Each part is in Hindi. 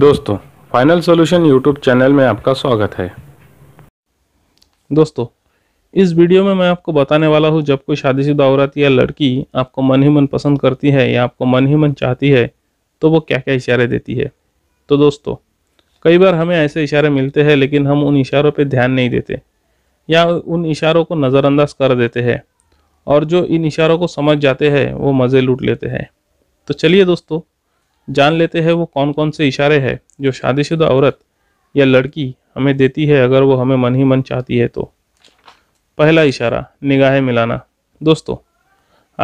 दोस्तों फाइनल सॉल्यूशन यूट्यूब चैनल में आपका स्वागत है दोस्तों इस वीडियो में मैं आपको बताने वाला हूँ जब कोई शादीशुदा औरत या लड़की आपको मन ही मन पसंद करती है या आपको मन ही मन चाहती है तो वो क्या क्या इशारे देती है तो दोस्तों कई बार हमें ऐसे इशारे मिलते हैं लेकिन हम उन इशारों पर ध्यान नहीं देते या उन इशारों को नज़रअंदाज कर देते हैं और जो इन इशारों को समझ जाते हैं वो मज़े लूट लेते हैं तो चलिए दोस्तों जान लेते हैं वो कौन कौन से इशारे हैं जो शादीशुदा औरत या लड़की हमें देती है अगर वो हमें मन ही मन चाहती है तो पहला इशारा निगाहें मिलाना दोस्तों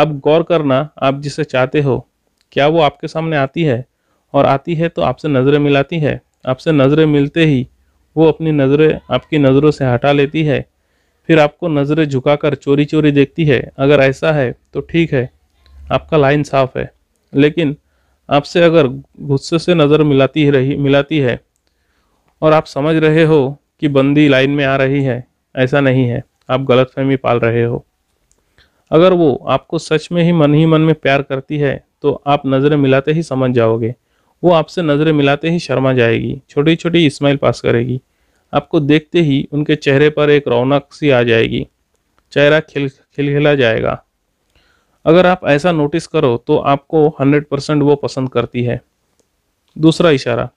आप गौर करना आप जिसे चाहते हो क्या वो आपके सामने आती है और आती है तो आपसे नज़रें मिलाती है आपसे नज़रें मिलते ही वो अपनी नज़रें आपकी नज़रों से हटा लेती है फिर आपको नज़रें झुकाकर चोरी चोरी देखती है अगर ऐसा है तो ठीक है आपका लाइन साफ है लेकिन आपसे अगर गुस्से से नज़र मिलाती रही मिलाती है और आप समझ रहे हो कि बंदी लाइन में आ रही है ऐसा नहीं है आप गलतफहमी पाल रहे हो अगर वो आपको सच में ही मन ही मन में प्यार करती है तो आप नज़रें मिलाते ही समझ जाओगे वो आपसे नज़रें मिलाते ही शर्मा जाएगी छोटी छोटी स्माइल पास करेगी आपको देखते ही उनके चेहरे पर एक रौनक सी आ जाएगी चेहरा खिल खिलखिला जाएगा अगर आप ऐसा नोटिस करो तो आपको 100 परसेंट वो पसंद करती है दूसरा इशारा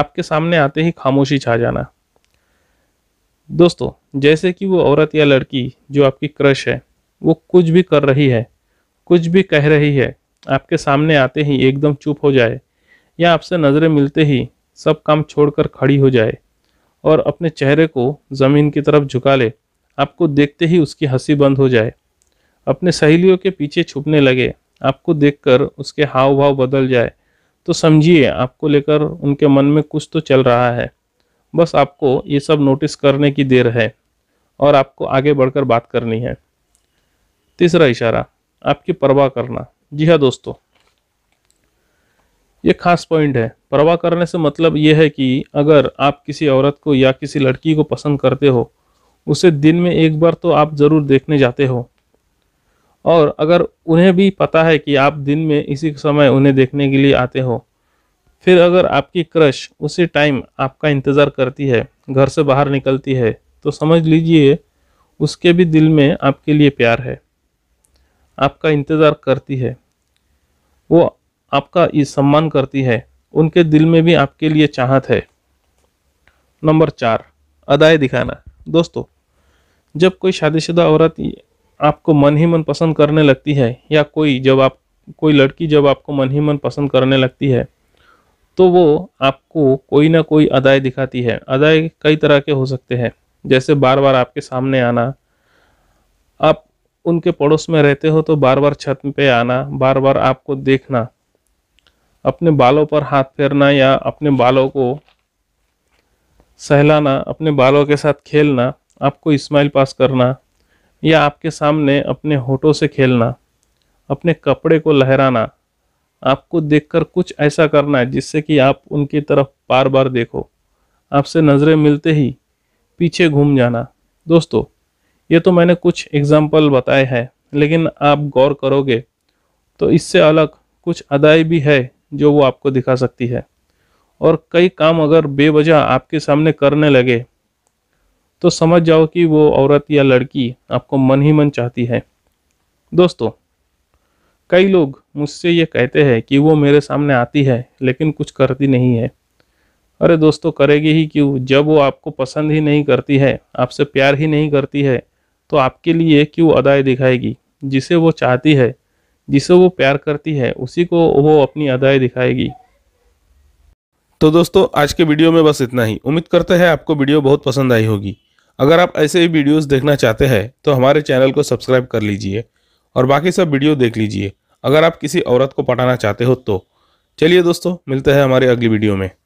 आपके सामने आते ही खामोशी छा जाना दोस्तों जैसे कि वो औरत या लड़की जो आपकी क्रश है वो कुछ भी कर रही है कुछ भी कह रही है आपके सामने आते ही एकदम चुप हो जाए या आपसे नज़रें मिलते ही सब काम छोड़कर खड़ी हो जाए और अपने चेहरे को ज़मीन की तरफ झुका ले आपको देखते ही उसकी हंसी बंद हो जाए अपने सहेलियों के पीछे छुपने लगे आपको देखकर उसके हाव भाव बदल जाए तो समझिए आपको लेकर उनके मन में कुछ तो चल रहा है बस आपको ये सब नोटिस करने की देर है और आपको आगे बढ़कर बात करनी है तीसरा इशारा आपकी परवाह करना जी हाँ दोस्तों ये खास पॉइंट है परवाह करने से मतलब ये है कि अगर आप किसी औरत को या किसी लड़की को पसंद करते हो उसे दिन में एक बार तो आप ज़रूर देखने जाते हो और अगर उन्हें भी पता है कि आप दिन में इसी समय उन्हें देखने के लिए आते हो फिर अगर आपकी क्रश उसी टाइम आपका इंतज़ार करती है घर से बाहर निकलती है तो समझ लीजिए उसके भी दिल में आपके लिए प्यार है आपका इंतज़ार करती है वो आपका सम्मान करती है उनके दिल में भी आपके लिए चाहत है नंबर चार अदाएँ दिखाना दोस्तों जब कोई शादीशुदा औरत आपको मन ही मन पसंद करने लगती है या कोई जब आप कोई लड़की जब आपको मन ही मन पसंद करने लगती है तो वो आपको कोई ना कोई अदाएँ दिखाती है अदाय कई तरह के हो सकते हैं जैसे बार बार आपके सामने आना आप उनके पड़ोस में रहते हो तो बार बार छत पे आना बार बार आपको देखना अपने बालों पर हाथ फेरना या अपने बालों को सहलाना अपने बालों के साथ खेलना आपको स्माइल पास करना या आपके सामने अपने होठों से खेलना अपने कपड़े को लहराना आपको देखकर कुछ ऐसा करना है जिससे कि आप उनकी तरफ बार बार देखो आपसे नज़रें मिलते ही पीछे घूम जाना दोस्तों ये तो मैंने कुछ एग्जाम्पल बताए हैं लेकिन आप गौर करोगे तो इससे अलग कुछ अदाई भी है जो वो आपको दिखा सकती है और कई काम अगर बेवजह आपके सामने करने लगे तो समझ जाओ कि वो औरत या लड़की आपको मन ही मन चाहती है दोस्तों कई लोग मुझसे ये कहते हैं कि वो मेरे सामने आती है लेकिन कुछ करती नहीं है अरे दोस्तों करेगी ही क्यों जब वो आपको पसंद ही नहीं करती है आपसे प्यार ही नहीं करती है तो आपके लिए क्यों अदाएँ दिखाएगी जिसे वो चाहती है जिसे वो प्यार करती है उसी को वो अपनी अदाएँ दिखाएगी तो दोस्तों आज के वीडियो में बस इतना ही उम्मीद करते हैं आपको वीडियो बहुत पसंद आई होगी अगर आप ऐसे ही वीडियोस देखना चाहते हैं तो हमारे चैनल को सब्सक्राइब कर लीजिए और बाकी सब वीडियो देख लीजिए अगर आप किसी औरत को पटाना चाहते हो तो चलिए दोस्तों मिलते हैं हमारे अगली वीडियो में